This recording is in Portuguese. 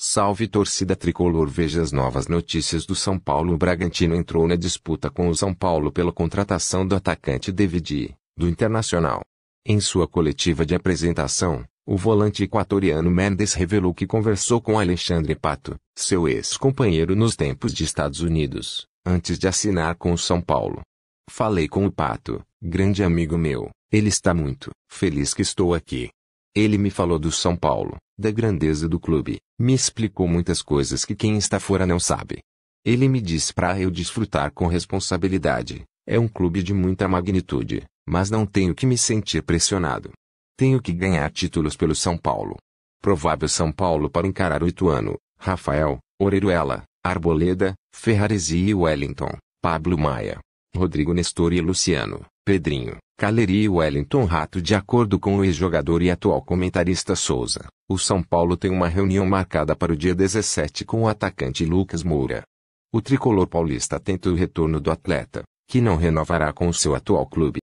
Salve torcida tricolor, veja as novas notícias do São Paulo. O Bragantino entrou na disputa com o São Paulo pela contratação do atacante David, do Internacional. Em sua coletiva de apresentação, o volante equatoriano Mendes revelou que conversou com Alexandre Pato, seu ex-companheiro nos tempos de Estados Unidos, antes de assinar com o São Paulo. Falei com o Pato, grande amigo meu, ele está muito feliz que estou aqui. Ele me falou do São Paulo, da grandeza do clube, me explicou muitas coisas que quem está fora não sabe. Ele me disse para eu desfrutar com responsabilidade. É um clube de muita magnitude, mas não tenho que me sentir pressionado. Tenho que ganhar títulos pelo São Paulo. Provável São Paulo para encarar o Ituano, Rafael, Orejuela, Arboleda, Ferraresi e Wellington, Pablo Maia, Rodrigo Nestor e Luciano, Pedrinho, Caleri e Wellington Rato de acordo com o ex-jogador e atual comentarista Souza. O São Paulo tem uma reunião marcada para o dia 17 com o atacante Lucas Moura. O tricolor paulista tenta o retorno do atleta, que não renovará com o seu atual clube.